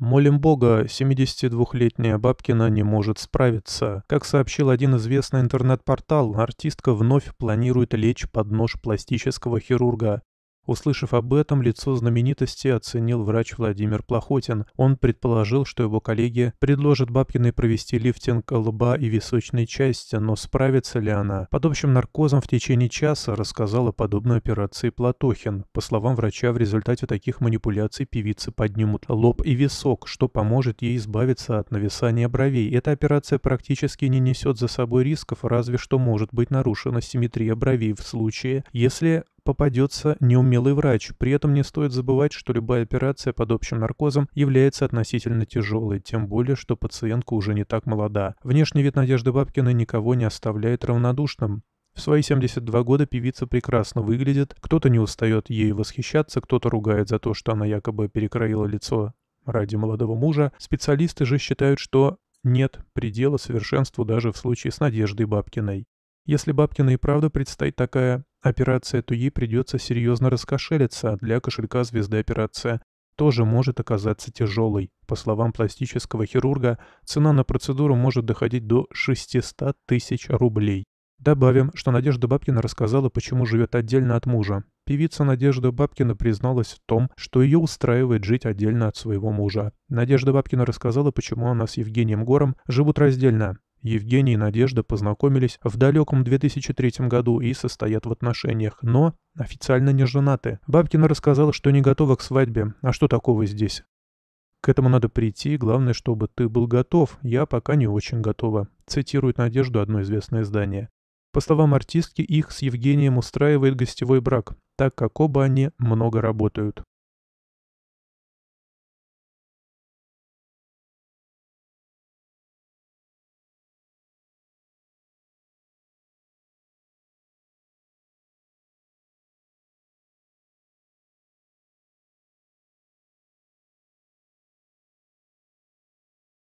Молим Бога, 72-летняя Бабкина не может справиться. Как сообщил один известный интернет-портал, артистка вновь планирует лечь под нож пластического хирурга. Услышав об этом, лицо знаменитости оценил врач Владимир Плохотин. Он предположил, что его коллеги предложат Бабкиной провести лифтинг лба и височной части, но справится ли она? Под общим наркозом в течение часа рассказал о подобной операции Платохин. По словам врача, в результате таких манипуляций певицы поднимут лоб и висок, что поможет ей избавиться от нависания бровей. Эта операция практически не несет за собой рисков, разве что может быть нарушена симметрия бровей в случае, если попадется неумелый врач. При этом не стоит забывать, что любая операция под общим наркозом является относительно тяжелой, тем более, что пациентка уже не так молода. Внешний вид Надежды Бабкиной никого не оставляет равнодушным. В свои 72 года певица прекрасно выглядит, кто-то не устает ей восхищаться, кто-то ругает за то, что она якобы перекроила лицо ради молодого мужа. Специалисты же считают, что нет предела совершенству даже в случае с Надеждой Бабкиной. Если Бабкина и правда предстоит такая Операция Туи придется серьезно раскошелиться, а для кошелька звезды операция тоже может оказаться тяжелой. По словам пластического хирурга, цена на процедуру может доходить до 600 тысяч рублей. Добавим, что Надежда Бабкина рассказала, почему живет отдельно от мужа. Певица Надежда Бабкина призналась в том, что ее устраивает жить отдельно от своего мужа. Надежда Бабкина рассказала, почему она с Евгением Гором живут раздельно. Евгений и Надежда познакомились в далеком 2003 году и состоят в отношениях, но официально не женаты. Бабкина рассказала, что не готова к свадьбе, а что такого здесь? К этому надо прийти, главное, чтобы ты был готов, я пока не очень готова, цитирует Надежду одно известное издание. По словам артистки, их с Евгением устраивает гостевой брак, так как оба они много работают.